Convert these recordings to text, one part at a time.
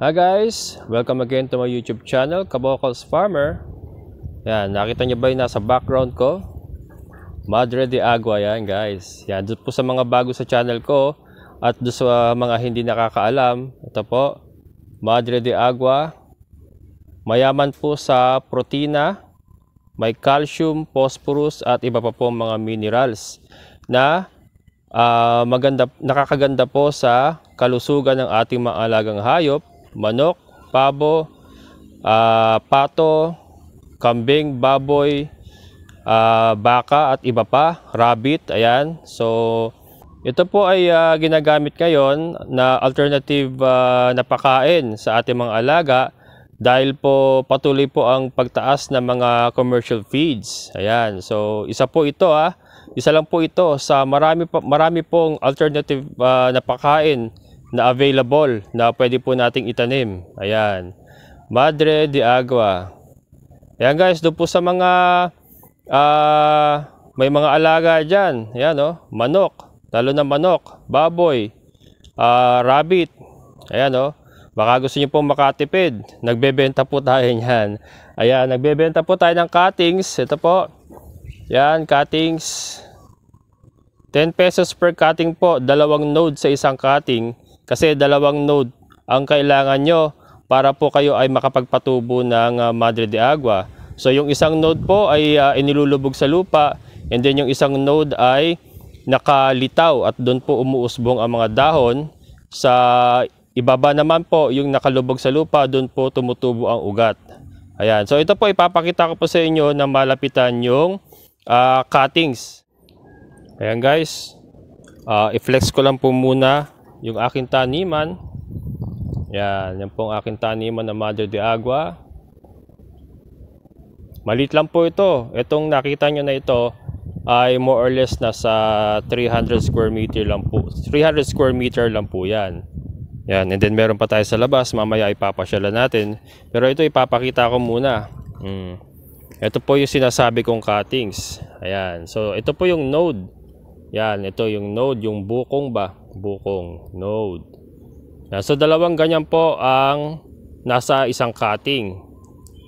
Hi guys! Welcome again to my YouTube channel, Kabokals Farmer. Yan, nakita nyo ba yung nasa background ko? Madre de Agua yan guys. Yan, doon po sa mga bago sa channel ko at doon sa mga hindi nakakaalam. Ito po, Madre de Agua. Mayaman po sa protina, may calcium, phosphorus at iba pa po mga minerals na uh, maganda, nakakaganda po sa kalusugan ng ating mga alagang hayop manok, pabo, uh, pato, kambing, baboy, uh, baka at iba pa, rabbit, ayan. So, ito po ay uh, ginagamit ngayon na alternative uh, na pakain sa ating mga alaga dahil po patuloy po ang pagtaas ng mga commercial feeds. Ayan. So, isa po ito ah. Isa lang po ito sa marami, marami pong alternative uh, na pakain na available na pwede po nating itanim. Ayan. Madre de Agua. Ayan guys, doon po sa mga uh, may mga alaga dyan. Ayan o, oh, manok. Lalo na manok, baboy, uh, rabbit. Ayan o. Oh. Baka gusto niyo pong makatipid. Nagbebenta po tayo niyan. Ayan, nagbebenta po tayo ng cuttings. Ito po. Ayan, cuttings. 10 pesos per cutting po. Dalawang node sa isang cutting. Kasi dalawang node ang kailangan nyo para po kayo ay makapagpatubo ng uh, Madre de Agua. So yung isang node po ay uh, inilulubog sa lupa and then yung isang node ay nakalitaw at doon po umuusbong ang mga dahon. Sa ibaba naman po yung nakalubog sa lupa, doon po tumutubo ang ugat. Ayan. So ito po ipapakita ko po sa inyo na malapitan yung uh, cuttings. Ayan guys. Uh, i-flex ko lang po muna yung aking taniman. Yan, yan po ang aking taniman na Mother de Agua. Malit lang po ito. Itong nakita nyo na ito ay more or less nasa 300 square meter lang po. 300 square meter lang po yan. Yan, and then meron pa tayo sa labas. Mamaya ipapasyalan natin. Pero ito ipapakita ko muna. Hmm. Ito po yung sinasabi kong cuttings. Ayan. So, ito po yung node. Yan, ito yung node, yung bukong ba? Bukong, node. Yan, so dalawang ganyan po ang nasa isang cutting.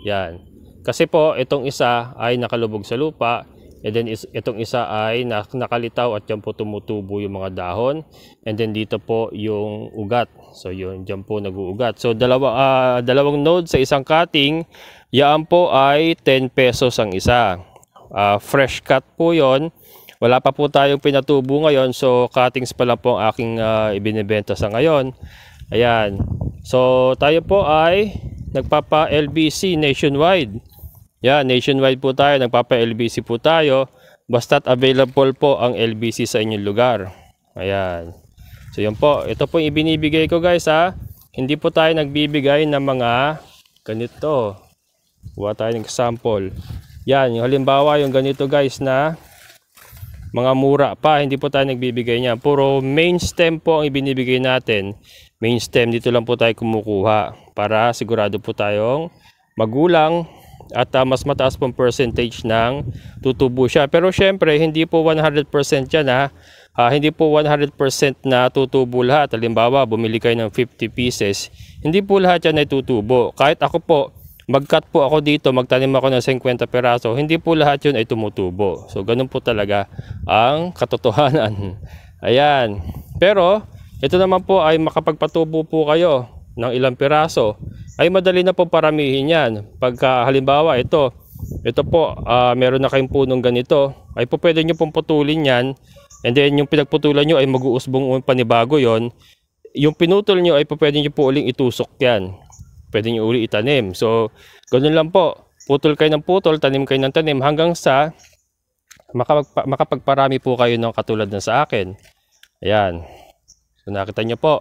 Yan. Kasi po, itong isa ay nakalubog sa lupa. And then itong isa ay nakalitaw at dyan po tumutubo yung mga dahon. And then dito po yung ugat. So yun, dyan po nag-uugat. So dalawa, uh, dalawang node sa isang cutting, yan po ay 10 pesos ang isa. Uh, fresh cut po yon wala pa po tayong pinatubo ngayon so cuttings pa lang po ang aking uh, ah, ibinebenta sa ngayon. Ayan. So tayo po ay nagpapa LBC nationwide. Yan, nationwide po tayo, nagpapa LBC po tayo. Basta't available po ang LBC sa inyong lugar. Ayan. So yun po, ito po yung ibinibigay ko guys ha. Hindi po tayo nagbibigay ng mga ganito. Kuha tayo ng sample. Yan, yung halimbawa yung ganito guys na mga mura pa, hindi po tayo nagbibigay niya. Puro main stem po ang ibinibigay natin. Main stem, dito lang po tayo kumukuha para sigurado po tayong magulang at uh, mas mataas pong percentage ng tutubo siya. Pero syempre, hindi po 100% yan ha. Uh, ah, hindi po 100% na tutubo lahat. Halimbawa, bumili kayo ng 50 pieces. Hindi po lahat yan ay tutubo. Kahit ako po, mag-cut po ako dito, magtanim ako ng 50 peraso, hindi po lahat yun ay tumutubo. So, ganun po talaga ang katotohanan. Ayan. Pero, ito naman po ay makapagpatubo po kayo ng ilang peraso, ay madali na po paramihin yan. Pagka halimbawa, ito, ito po, uh, meron na kayong punong ganito, ay po pwede nyo pong putulin yan. And then, yung pinagputulan nyo ay mag-uusbong panibago yon Yung pinutol nyo ay po pwede nyo po uling itusok yan pwede nyo uli itanim. So, ganun lang po. Putol kayo ng putol, tanim kayo ng tanim hanggang sa makapagpa makapagparami po kayo ng katulad ng sa akin. Ayan. So, nakita nyo po.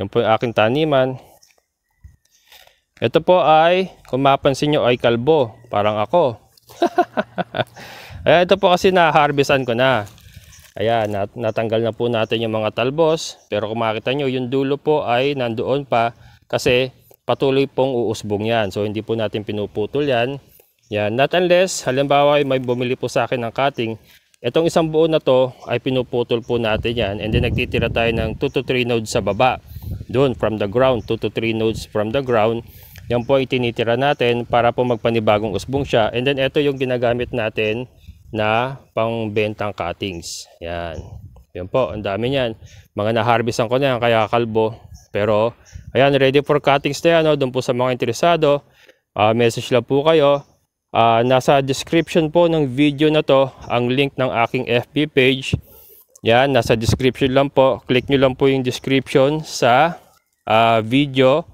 Yan po yung aking taniman. Ito po ay, kung mapansin nyo, ay kalbo. Parang ako. Ayan, ito po kasi na-harvestan ko na. Ayan, nat natanggal na po natin yung mga talbos. Pero kung makita nyo, yung dulo po ay nandoon pa kasi patuloy pong uusbong yan. So hindi po natin pinuputol yan. Yan, not unless halimbawa ay may bumili po sa akin ng cutting, itong isang buo na to ay pinuputol po natin yan and then nagtitira tayo ng 2 to 3 nodes sa baba. Doon from the ground, 2 to 3 nodes from the ground. Yan po ay tinitira natin para po magpanibagong usbong siya. And then ito yung ginagamit natin na pangbentang cuttings. Yan. Yan po, ang dami niyan. Mga na-harvestan ko na yan, kaya kalbo. Pero, ayan, ready for cuttings na yan. No? Doon po sa mga interesado, uh, message lang po kayo. Uh, nasa description po ng video na to, ang link ng aking FB page. Yan, nasa description lang po. Click nyo lang po yung description sa uh, video.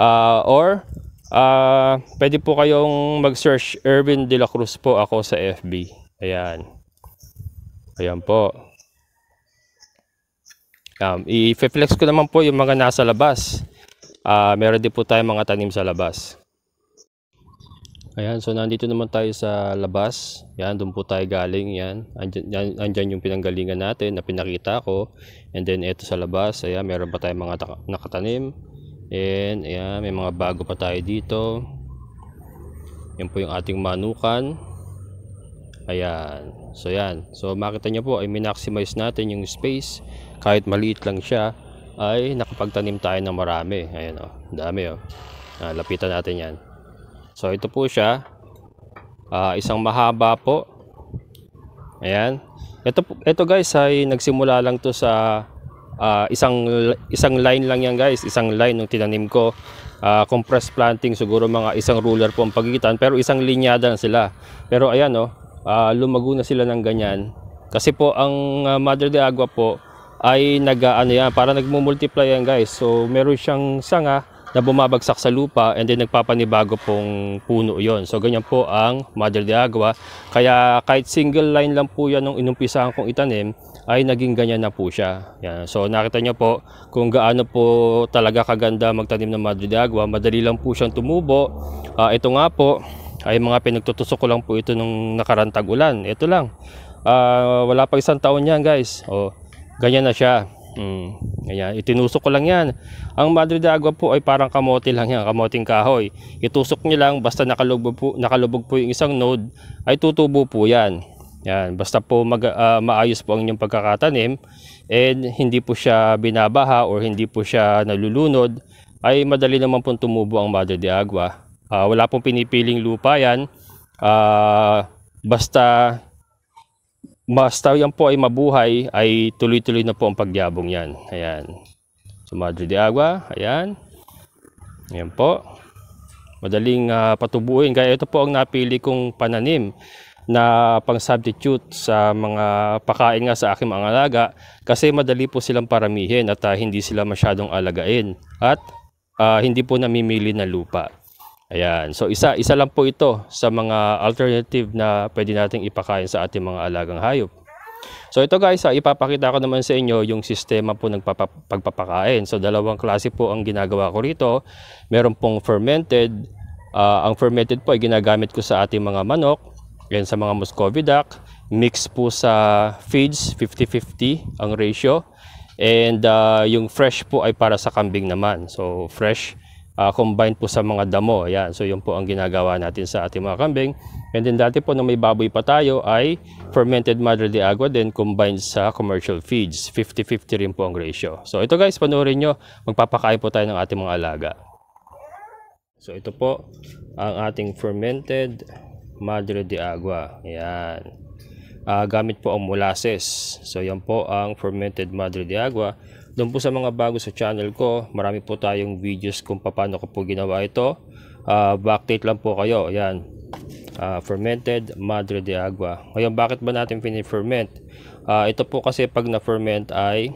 Uh, or, uh, pwede po kayong mag-search Erwin De La Cruz po ako sa FB. Ayan. Ayan po. Um, I-flex ko naman po yung mga nasa labas. Uh, meron din po tayo mga tanim sa labas. Ayan, so nandito naman tayo sa labas. Yan, doon po tayo galing. Yan, andyan, yan, andyan yung pinanggalingan natin na pinakita ko. And then, ito sa labas. Ayan, meron pa tayong mga nakatanim. And, ayan, may mga bago pa tayo dito. Yan po yung ating manukan. Ayan. So, yan. So, makita nyo po, ay minaximize natin yung space. Kahit maliit lang siya, ay nakapagtanim tayo ng marami. Ayan o. Oh. Dami o. Oh. Ah, lapitan natin yan. So, ito po siya. Ah, isang mahaba po. Ayan. Ito, ito guys ay nagsimula lang to sa ah, isang isang line lang yan guys isang line ng tinanim ko uh, compressed planting siguro mga isang ruler po ang pagitan pero isang linyada lang sila pero ayan oh uh, lumago na sila ng ganyan. Kasi po ang uh, Mother de Agua po ay nag ano yan, para nagmo-multiply yan guys. So meron siyang sanga na bumabagsak sa lupa and then nagpapanibago pong puno yon So ganyan po ang Mother de Agua. Kaya kahit single line lang po yan nung inumpisahan kong itanim ay naging ganyan na po siya. Yan. So nakita nyo po kung gaano po talaga kaganda magtanim ng Mother de Agua. Madali lang po siyang tumubo. Uh, ito nga po ay mga pinagtutusok ko lang po ito nung nakarantag ulan ito lang uh, wala pa isang taon yan guys oh, ganyan na siya mm, ganyan. itinusok ko lang yan ang Madre de Agua po ay parang kamote lang yan kamoting kahoy itusok niyo lang basta nakalubog po, nakalubog po yung isang node ay tutubo po yan yan, basta po mag, uh, maayos po ang inyong pagkakatanim and hindi po siya binabaha or hindi po siya nalulunod ay madali naman po tumubo ang Madre de Agua. Uh, wala pong pinipiling lupa yan. Uh, basta basta yan po ay mabuhay ay tuloy-tuloy na po ang pagyabong yan. Ayan. So Madre de Agua, ayan. Ayan po. Madaling uh, patubuin. Kaya ito po ang napili kong pananim na pang-substitute sa mga pakain nga sa aking mga alaga kasi madali po silang paramihin at uh, hindi sila masyadong alagain at uh, hindi po namimili na lupa. Ayan. So isa, isa lang po ito sa mga alternative na pwede nating ipakain sa ating mga alagang hayop. So ito guys, ha, ah, ipapakita ko naman sa inyo yung sistema po ng pagpapakain. So dalawang klase po ang ginagawa ko rito. Meron pong fermented. Uh, ang fermented po ay ginagamit ko sa ating mga manok and sa mga Muscovy duck. Mix po sa feeds, 50-50 ang ratio. And uh, yung fresh po ay para sa kambing naman. So fresh uh, combined po sa mga damo. Ayan. So yun po ang ginagawa natin sa ating mga kambing. And then dati po nung may baboy pa tayo ay fermented madre de agua then combined sa commercial feeds. 50-50 rin po ang ratio. So ito guys, panoorin nyo. Magpapakain po tayo ng ating mga alaga. So ito po ang ating fermented madre de agua. Ayan. Uh, gamit po ang molasses. So yan po ang fermented madre de agua doon po sa mga bago sa channel ko, marami po tayong videos kung paano ko po ginawa ito. Uh, backdate lang po kayo. Ayan. Uh, fermented Madre de Agua. Ngayon, bakit ba natin piniferment? Uh, ah, ito po kasi pag na-ferment ay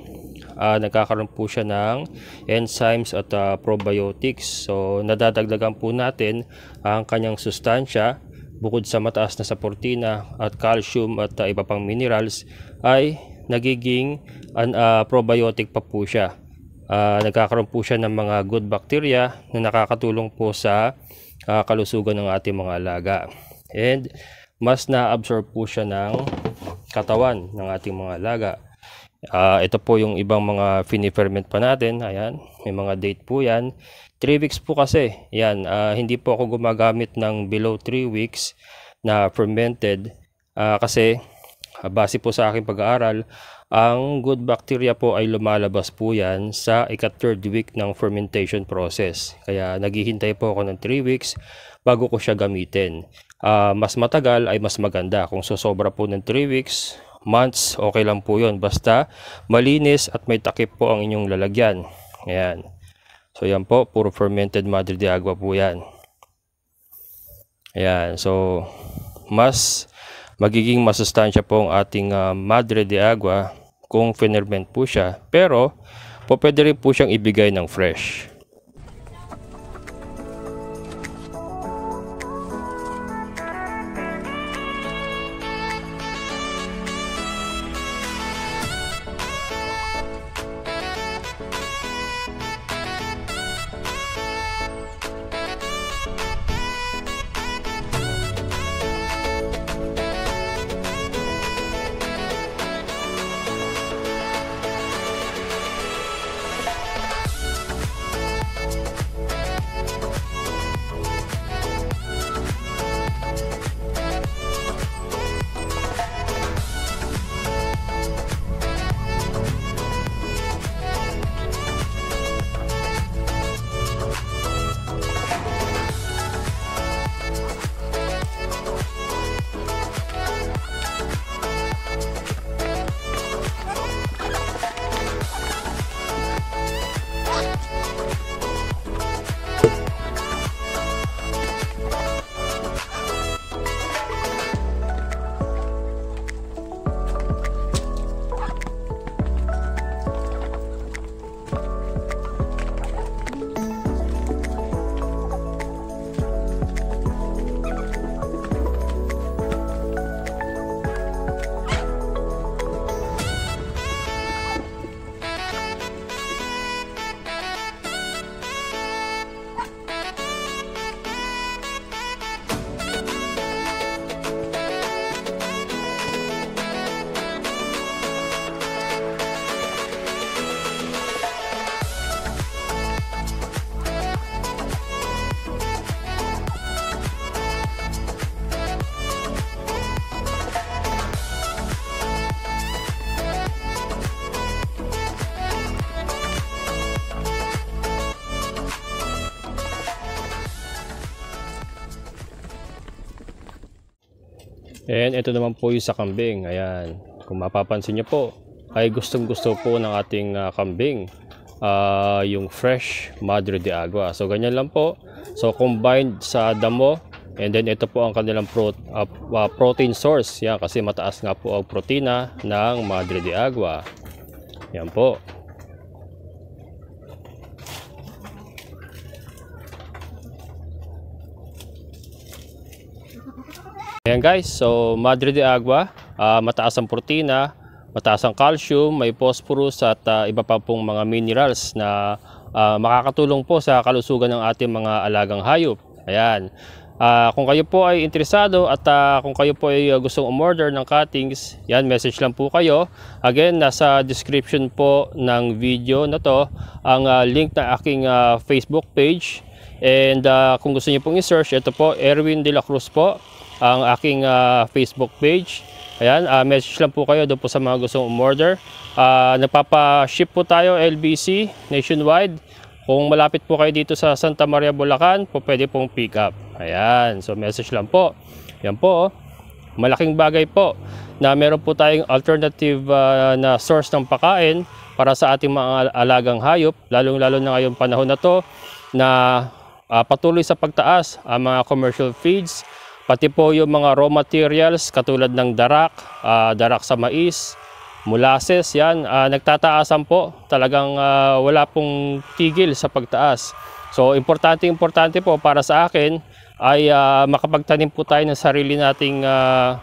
uh, nagkakaroon po siya ng enzymes at uh, probiotics. So, nadadagdagan po natin ang kanyang sustansya bukod sa mataas na sa protina at calcium at uh, iba pang minerals ay nagiging an, uh, probiotic pa po siya. Uh, nagkakaroon po siya ng mga good bacteria na nakakatulong po sa uh, kalusugan ng ating mga alaga. And mas na-absorb po siya ng katawan ng ating mga alaga. Uh, ito po yung ibang mga finiferment pa natin. Ayan, may mga date po yan. 3 weeks po kasi. Ayan, uh, hindi po ako gumagamit ng below 3 weeks na fermented uh, kasi Ah, base po sa aking pag-aaral, ang good bacteria po ay lumalabas po yan sa ika-third week ng fermentation process. Kaya naghihintay po ako ng 3 weeks bago ko siya gamitin. Uh, mas matagal ay mas maganda. Kung sosobra po ng 3 weeks, months, okay lang po yon Basta malinis at may takip po ang inyong lalagyan. Ayan. So yan po, puro fermented madre de agua po yan. Ayan. So mas magiging masustansya po ang ating uh, madre de agua kung fenerment po siya. Pero, po pwede rin po siyang ibigay ng fresh. And ito naman po yung sa kambing. Ayan. Kung mapapansin nyo po, ay gustong gusto po ng ating uh, kambing. Uh, yung fresh Madre de Agua. So ganyan lang po. So combined sa damo. And then ito po ang kanilang pro, uh, uh, protein source. Yan kasi mataas nga po ang protina ng Madre de Agua. Yan po. Ayan guys, so Madre de Agua, uh, mataas ang protina, mataas ang calcium, may phosphorus at uh, iba pa pong mga minerals na uh, makakatulong po sa kalusugan ng ating mga alagang hayop. Ayan. Uh, kung kayo po ay interesado at uh, kung kayo po ay gustong umorder ng cuttings, yan, message lang po kayo. Again, nasa description po ng video na to ang uh, link ng aking uh, Facebook page. And uh, kung gusto niyo pong i-search, ito po, Erwin De La Cruz po ang aking uh, Facebook page. Ayan, uh, message lang po kayo doon po sa mga gustong umorder. Uh, nagpapa-ship po tayo LBC nationwide. Kung malapit po kayo dito sa Santa Maria, Bulacan, po pwede pong pick up. Ayan, so message lang po. Yan po, oh. malaking bagay po na meron po tayong alternative uh, na source ng pakain para sa ating mga alagang hayop, lalong-lalo na ngayong panahon na to na uh, patuloy sa pagtaas ang mga commercial feeds Pati po yung mga raw materials katulad ng darak, uh, darak sa mais, molasses, yan. Uh, nagtataasan po. Talagang uh, wala pong tigil sa pagtaas. So, importante-importante po para sa akin ay uh, makapagtanim po tayo ng sarili nating uh,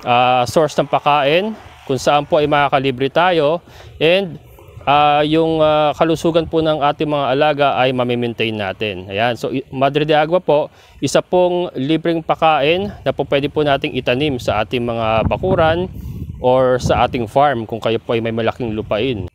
uh, source ng pakain kung saan po ay makakalibre tayo and uh, yung uh, kalusugan po ng ating mga alaga ay mamimaintain natin. Ayan. So, Madre de Agua po, isa pong libreng pakain na po pwede po nating itanim sa ating mga bakuran or sa ating farm kung kayo po ay may malaking lupain.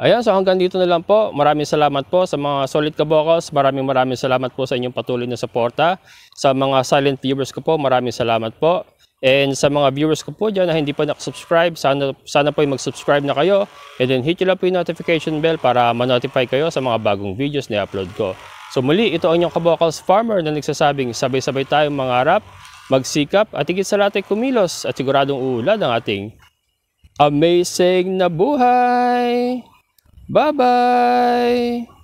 Ayan, so hanggang dito na lang po. Maraming salamat po sa mga solid kabokos. Maraming maraming salamat po sa inyong patuloy na suporta. Sa mga silent viewers ko po, maraming salamat po. And sa mga viewers ko po dyan na hindi pa nakasubscribe, sana, sana po ay mag-subscribe na kayo. And then hit nyo lang po yung notification bell para ma-notify kayo sa mga bagong videos na upload ko. So muli, ito ang inyong kabokals farmer na nagsasabing sabay-sabay tayong mangarap, magsikap at higit sa lahat ay kumilos at siguradong uulad ang ating amazing na buhay! Bye-bye!